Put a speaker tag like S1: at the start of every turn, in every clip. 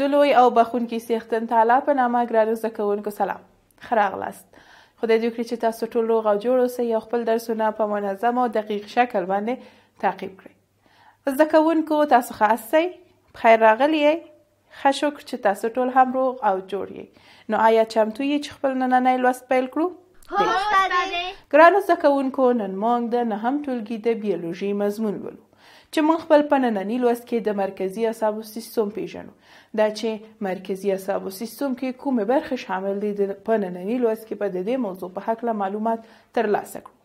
S1: د لوی او بخونکي سیختن تعالی په نامه ګرانو زده کوونکو سلام ښه راغلاست خدای دې وکړي چې تاسو ټول روغ او جوړ اوسئ او خپل درسونه په منظم او دقیق شکل باندې تعقیب کړئ زده کوونکو تاسو ښه هستئ خیر راغلی یئ ښه شکر چې تاسو ټول هم روغ او جوړ یئ نو آیا چمتو یئ چې خپل نننی لوست پیل کړو ګرانو زده کوونکو نن موږ د نهم ټولګي د بیولوژي مضمون ولو چې موږ خپل په ننني لوست کې د مرکزی اعصابو سیستم پیژنو دا چې مرکزی اعصابو سیستم کې کومه برخه شامل دي په ننني لوست کې به د دې موضوع په هکله معلومات ترلاسه کړو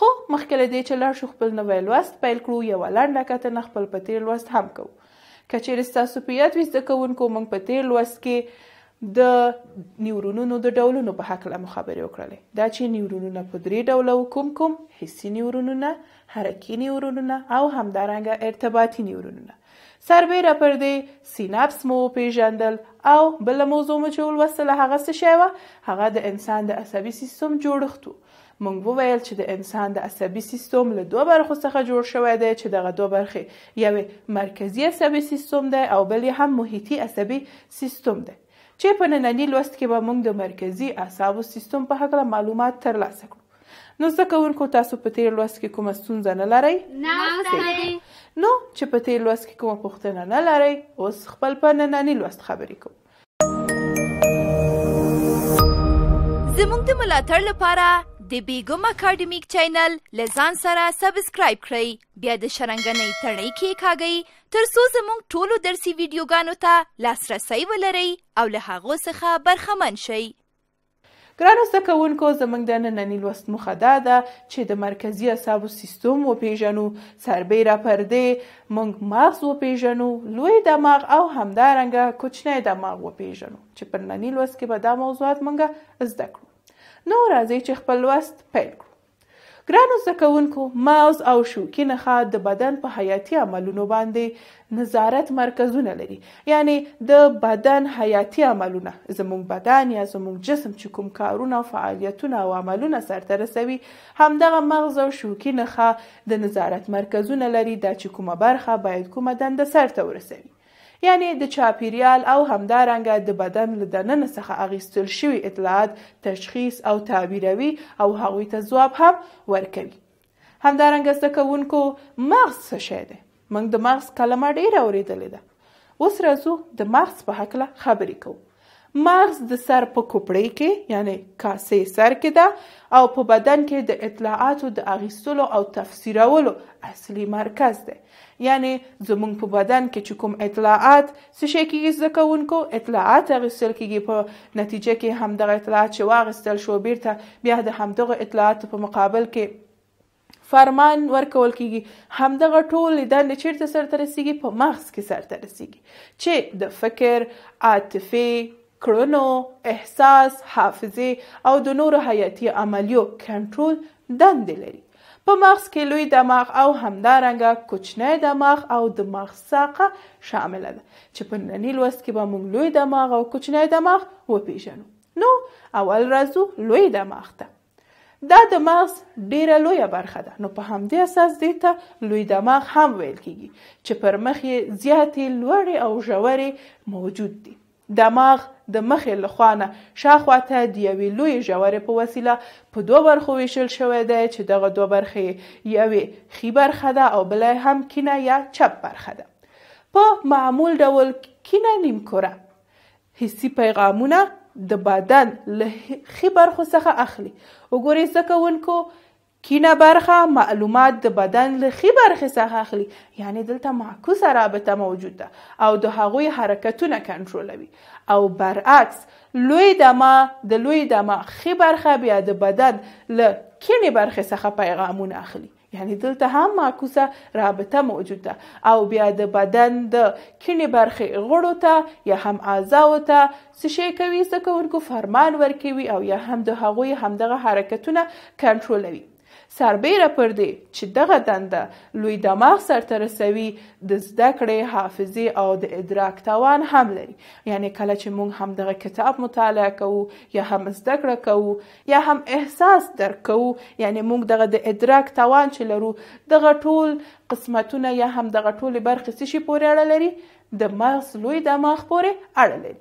S1: خو مخکې له دې چې لاړ شو خپل نوی لوست پیل کړو یوه لنډه کتنه خپل په تیر لوست هم کوو که چېرې ستاسو په یاد وي زده کوونکو موږ په تیر لوست کې د نیورونونو د ډولونو په هکله مو خبرې وکړلې دا چې نیورونونه په درې ډوله کوم کوم حسي نیورونونه حرکي نیورونونه او همدارنګه ارتباطي نیورونونه سربیره پر دې سیناپس مو پیژندل او بل موضوع مو چې ولوسله هغه څه شوه هغه د انسان د عصبي سیستم جوړښت مونږ وویل چې د انسان د عصبي سیستم له دوه برخو څخه جوړ شوی دی چې دغه دوه برخې یو مرکزی عصبي سیستم دی او بل هم محیطي عصبي سیستم دی چې په ننني لوست کې به موږ د مرکزی اعصابو سیستم په هکله معلومات ترلاسه کړو نو زده کوونکو تاسو په تیر لوست کې کومه ستونزه نه لرئ نو چې په تیر لوست کې کومه پوښتنه نه لرئ اوس خپل په ننني لوست خبرې کوو زموږ د ملاتړ لپاره د بیګم اکیډمیک چینل لزان سره سبسکرایب کړئ بیا د شرنګنۍ تڼۍ کې کاږئ ترڅو زموږ ټولو درسي ویډیوګانو ته لاسرسی ولرئ او له هغو څخه برخمن شئ ګرانو زده کوونکو زموږ د ننني لوست موخه دا ده چې د مرکزي اعصابو سیستم وپیژنو سربیره پردې موږ مغز وپیژنو لوی دماغ او همدارنګه کوچنی دماغ وپیژنو چې په ننني لوست کې به دا موضوعات موږ زده کړو نو راځئ چې خپل لوست پیل کړو ګرانو زده کوونکو ماوس او شوکي نخاع د بدن په حیاتي عملونو باندې نظارت مرکزونه لري یعنی د بدن حیاتي عملونه زموږ بدن یا زموږ جسم چې کوم کارونه فعالیتونه او عملونه سرته رسوي همدغه مغز او شوکي نخاع د نظارت مرکزونه لري دا چې کومه برخه باید کومه دنده سرته ورسوي یعنې د چاپیریال او همدارنګه د بدن له دننه څخه اخیستل شوي اطلاعات تشخیص او تعبیروي او هغوی ته ځواب هم ورکوي همدارنګه زده کوونکو مغز څه شی دی موږ د مغز کلمه ډیره اورېدلې ده اوس راځو د مغز په هکله خبرې کوو مغز د سر په کوپړۍ کې یعنی کاسې سر کې ده او په بدن کې د اطلاعاتو د اغیستلو او تفسیرولو اصلي مرکز دی یعنی زمونږ په بدن کې چې کوم اطلاعات څه شی کېږي زده کوونکو اطلاعات اغیستل کېږي په نتیجه کې همدغه اطلاعات چې واغیستل شو بیرته بیا د همدغه اطلاعاتو په مقابل کې فرمان ورکول کیږي همدغه ټول دندې چیرته سرته رسیږي په مغز کې سرته رسیږي چې د فکر عاطفي کړنو احساس حافظې او د نورو حیاتي عملیو کنټرول دندې لري په مغز کې لوی دماغ او همدارنګه کوچنی دماغ او دماغ ساقه شامل ده چې په ننني لوست کې به موږ لوی دماغ او کوچنی دماغ وپیژنو نو اول راځو لوی دماغ ته دا د مغز ډیره لویه برخه ده نو په همدې اساس دې ته لوی دماغ هم ویل کیږي چې پر مخ یې زیاتې لوړې او ژورې موجود دي دماغ د مخې له خوا نه شاخوا ته د یوې لویې ژورې په وسیله په دوه برخو ویشل شوی دی چې دغه دوه برخې یوې ښي برخه ده او بله هم کینه یا چپ برخه ده په معمول ډول کینه نیمکوره حسي پیغامونه د بدن له ښي برخو څخه اخلي وګورئ زده کوونکو کینه برخه معلومات د بدن له خي برخې څخه اخلي یعنی دلته معکوسه رابطه موجود ده او د هغوی حرکتونه کنټرولوي او برعکس لوی دما د لوی دما خي برخه بیا د بدن له کینې برخې څخه پیغامونه اخلي یعنی دلته هم معکوسه رابطه موجود ده او بیا د بدن د کینې برخې غړو ته یا هم اعضاو ته څه شی کوي څه کوونکو فرمان ورکوي او یا هم د هغوی همدغه حرکتونه کنټرولوي سربیره پر دې چې دغه دنده لوی دماغ سرته رسوي د زده کړې حافظې او د ادراک توان هم لري یعنی کله چې موږ هم دغه کتاب مطالعه کوو یا هم زده کړه کوو یا هم احساس درک کوو یعنی موږ دغه د ادراک توان چې لرو دغه ټول قسمتونه یا هم دغه ټول برخې څه شي پورې اړه لري د مغز لوی دماغ پورې اړه لري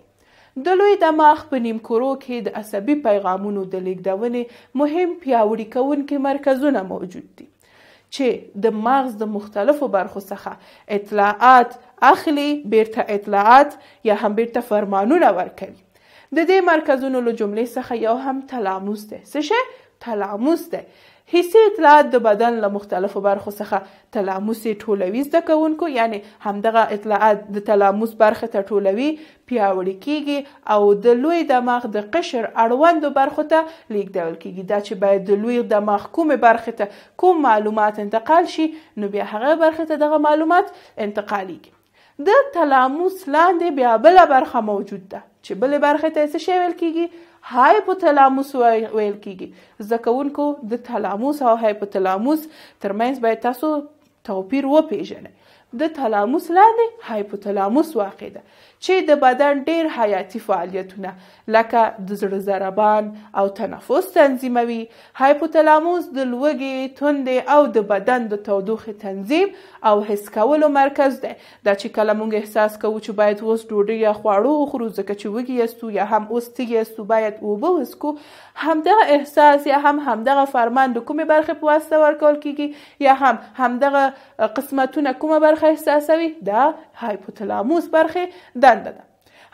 S1: د لوی دماغ په نیمکورو کې د عصبي پیغامونو د لیږدونې مهم پیاوړي کوونکي مرکزونه موجود دي چې د مغز د مختلفو برخو څخه اطلاعات اخلي بیرته اطلاعات یا هم بیرته فرمانونه ورکوي د دې مرکزونو له جملې څخه یو هم تلاموس دی څه تلاموس دی حسي اطلاعات د بدن له مختلفو برخو څخه تلاموس یې ټولوي زده کوونکو یعنی همدغه اطلاعات د تلاموس برخه ته ټولوي پیاوړي کیږي او د لوی دماغ د قشر اړوندو برخو ته لیږدول کیږي دا چې باید د لوی دماغ کومې برخې ته کوم معلومات انتقال شي نو بیا هغه برخې ته دغه معلومات انتقالیږي د تلاموس لاندې بیا بله برخه موجود ده چې بلې برخې ته څه شی ویل کیږي هایپوتلاموس ویل کیږي زکونکو د تلاموس او هایپوتلاموس ترمنځ باید تاسو توپیر وپیژنئ د تلاموس لاندې هایپوتلاموس واقع ده چې د بدن ډیر حیاتي فعالیتونه لکه د زړه ضربان او تنفس تنظیموي هایپوتلاموس د لوږې توندې او د بدن د تودوخې تنظیم او حس کولو مرکز دی دا چې کله موږ احساس کوو چې باید اوس ډوډۍ یا خواړه وخورو ځکه چې وږي یاستو یا هم اوس تږي یاستو باید اوبه وڅکو همدغه احساس یا هم همدغه فرمان د کومې برخې په واسطه ورکول کیږي یا هم همدغه قسمتونه کومه برخه برخه احساسوي دا هایپوتلاموس برخه دنده ده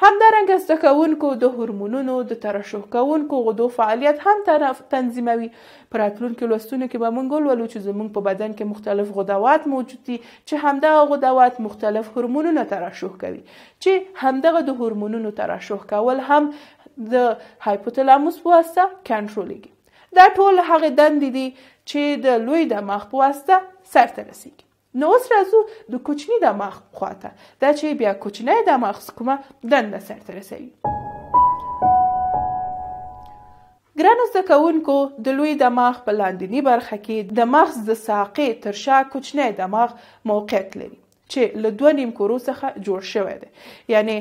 S1: همدارنګه زده کوونکو د هورمونونو د ترشح کوونکو غدو فعالیت هم تنظیموي په راتلونکو لوستونو کې به موږ ولولو چې زموږ په بدن کې مختلف غدوات موجود دي چې همدغه غدوات مختلف هورمونونه ترشح کوي چې همدغه د هورمونونو ترشح کول هم د هایپوتلاموس په واسطه کنټرولېږي دا ټول هغه دندې دي چې د لوی دماغ په واسطه سرته رسیږي نو اوس راځو د کوچني دماغ خواته دا چې بیا کوچنی دماغ کومه دنده سرته رسوي ګرانو زده کوونکو د لوی دماغ په لاندینی برخه کې د مغز د ساقې تر شا کوچنی دماغ موقعیت لري چې له دوه نیم کرو څخه جوړ شوی دی یعنی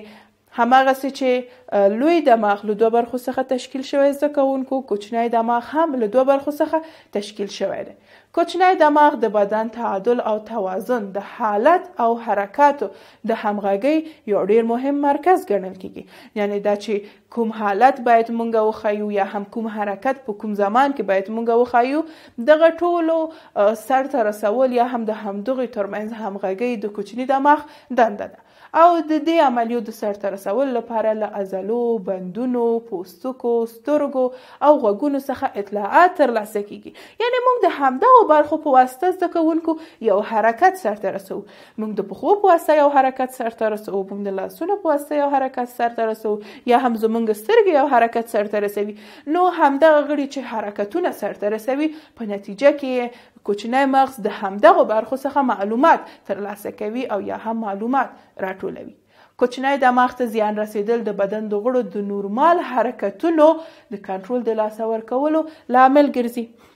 S1: هماغسې چې لوی دماغ له دوه برخو څخه تشکیل شوی زده کوونکو کوچنی دماغ هم له دوه برخو څخه تشکیل شوی دی کوچنی دماغ د بدن تعادل او توازن د حالت او حرکاتو د همغږۍ یو ډیر مهم مرکز ګڼل کیږي یعنی دا چې کوم حالت باید مونږ وخایو یا هم کوم حرکت په کوم زمان کې باید مونږ وخایو دغه ټولو سرته رسول یا هم د همدغې ترمنځ همغږۍ د کوچني دماغ دنده ده او د دې عملیو د سرته رسولو لپاره له عضلو بندونو پوستکو سترګو او غوږونو څخه اطلاعات ترلاسه کیږي یعنی موږ د همدغو برخو په واسطه زده کوونکو یو حرکت سرته رسوو موږ د پښو په واسطه یو حرکت سرته رسوو موږ د لاسونو په واسطه یو حرکت سرته رسوو یا هم زموږ سترګې یو حرکت سرته رسوي نو همدغه غړي چې حرکتونه سرته رسوي په نتیجه کې کوچنی مغز د همدغه برخو څخه معلومات ترلاسه کوي او یا هم معلومات راټولوي کوچنی دماغ ته زیان رسیدل د بدن د غړو د نورمال حرکتونو د کنټرول د لاسه ورکولو لامل ګرځي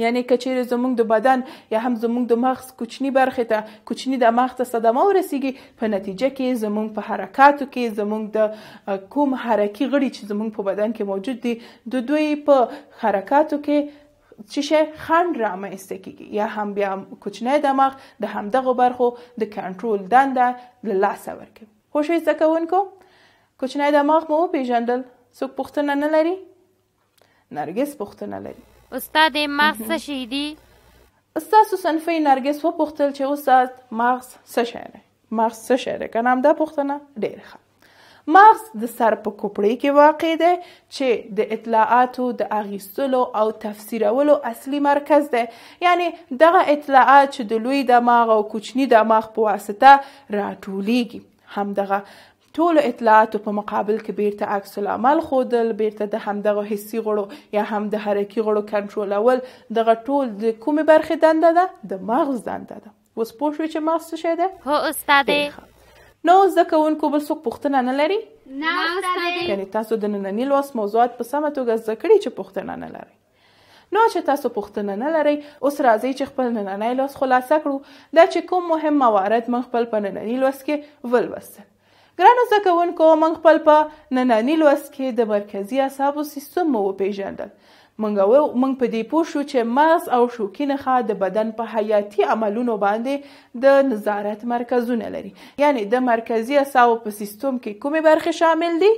S1: یعنی کچیر زمونږ د بدن یا هم زمونږ د مغز کوچنی برخه ته کوچنی د مغز ته صدمه ورسیږي په نتیجه کې زمونږ په حرکاتو کې زمونږ د کوم حرکي غړي چې زمونږ په بدن کې موجود دي د دوی په حرکاتو کې شي خند را مېسته کیږي یا هم بیا کوچنی دماغ د همدغه برخو د کنټرول دنده له لاسه ورکوي خوښ زده کوونکو کوچنی دماغ مو وپېژندل څوک پوښتنه نه لري نرګس پوښتنه لري استاد مغز څه شی دی ستاسو صنفي نرګس وپوښتل چې استاد مغز څه شی دی مغز څه شی دی که نه همدا پوښتنه ډېره ښه مغز د سر په کوپړۍ کې واقع دی چې د اطلاعاتو د اغیستلو او تفسیرولو اصلي مرکز دی یعنی دغه اطلاعات چې د لوی دماغ او کوچني دماغ په واسطه راټولیږي همدغه ټولو اطلاعاتو په مقابل کې بیرته عکس العمل خودل بیرته د همدغه حسي غړو یا هم د حرکي غړو کنټرولول دغه ټول د کومې برخې دنده ده د مغز دنده ده اوس پوه شوې چې مغز څه شی ده هو استادې نو زده کوونکو بل څوک پوښتنه نه لري یعنی تاسو د ننني لوست موضوعات په سمه توګه زده کړي چې پوښتنه نه لري نو چې تاسو پوښتنه نه لرئ اوس راځئ چې خپل نننی لوست خلاصه کړو دا چې کوم مهم موارد من خپل په ننني لوست کې ولوستل ګرانو زده کوونکو موږ خپل په ننني لوست کې د مرکزي اعصابو سیستم مو وپیژندل منګ په دې پوه شو چې مغز او شوکي نخا د بدن په حیاتي عملونو باندې د نظارت مرکزونه لري یعنی د مرکزی اعصابو په سیستم کې کومې برخې شامل دي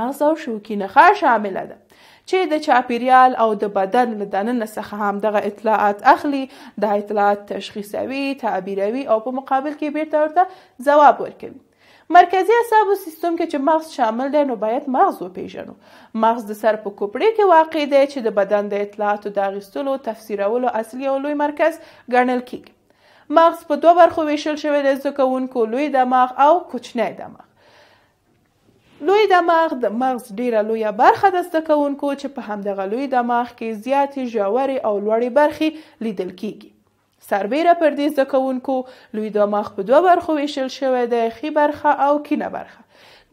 S1: مغز او شوکي نخا شامل ده چې د چاپیریال او د بدن له دننه څخه هم دغه اطلاعات اخلي دا اطلاعات تشخیصوي تعبیروي او په مقابل کې بیرته ورته ځواب ورکوي مرکزی اعصابو سیستم کې چې مغز شامل دی نو باید مغز وپیژنو مغز د سر په کوپړې کې واقع دی چې د بدن د اطلاعاتو د اخیستلو تفسیرولو اصلي او لوی مرکز ګڼل کیږي مغز په دوه برخو ویشل شوی دی زده کوونکو لوی دماغ او کوچنی دماغ لوی دماغ د مغز ډیره لویه برخه د زده کوونکو چې په همدغه لوی دماغ کې زیاتې ژورې او لوړې برخې لیدل کیږي سربیره پر دې زده کوونکو لوی دماغ په دوه برخو ویشل شوی دی ښي برخه او کینه برخه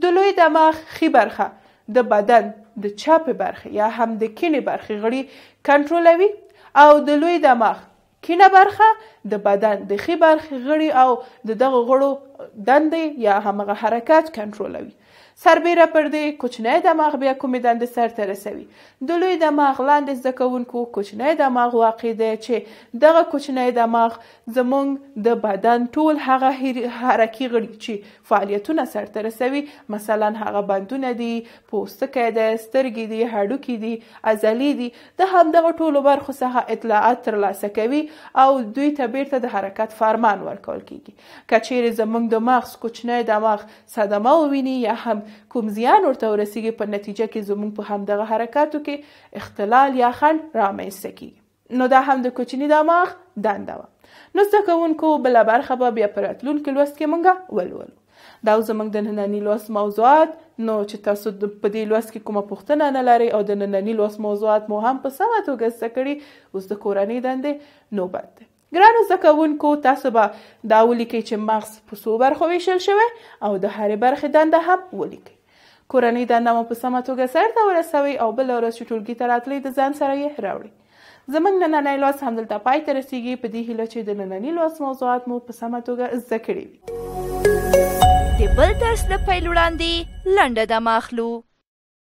S1: د لوی دماغ ښي برخه د بدن د چپې برخې یا هم د کینې برخې غړي کنټرولوي او د لوی دماغ کینه برخه د بدن د ښي برخې غړي او د دغه غړو دندې یا همغه حرکت کنټرولوي سربیره پر دې کوچنی دماغ بیا کومې دندې سرته رسوي د لوی دماغ لاندې زده کوونکو کوچنی دماغ واقع دی چې دغه کوچنی دماغ زموږ د بدن ټول هغه حرکي غړي چې فعالیتونه سرته رسوي مثلا هغه بندونه دي پوستکی دی سترګې دي هډوکي دي عضلې دي د همدغه ټولو برخو څخه اطلاعات ترلاسه کوي او دوی ته بیرته د حرکت فرمان ورکول کیږي که چیرې زموږ د مغز کوچنی دماغ صدمه وویني یا هم کوم زیان ورته ورسیږي په نتیجه کې زموږ په همدغه حرکاتو کې اختلال یا خنډ رامنځته کیږي نو دا هم د کوچني دماغ دنده وه نو زده کوونکو بله برخه به بیا په راتلونکي لوست کې مونږه ولولو دا زموږ د ننني لوست موضوعات نو چې تاسو په دې لوست کې کومه پوښتنه نه لرئ او د ننني لوست موضوعات مو هم په سمه توګه زده کړي اوس د کورنۍ دندې نوبت دی ګرانو زده کوونکو تاسو به دا ولیکئ چې مغز په څو برخو ویشل شوی او د هرې برخې دنده هم ولیکئ کورنۍ دنده مو په سمه توګه سر ته ورسوئ او بله ورځ چې ټولګي ته راتلئ د ځان سره یې راوړئ زموږ نننی لوست همدلته پای ته رسیږي په دې هیله چې د ننني لوست موضوعات مو په سمه توګه زده کړي وي د بل درس د پیل وړاندې لنډه دمه اخلو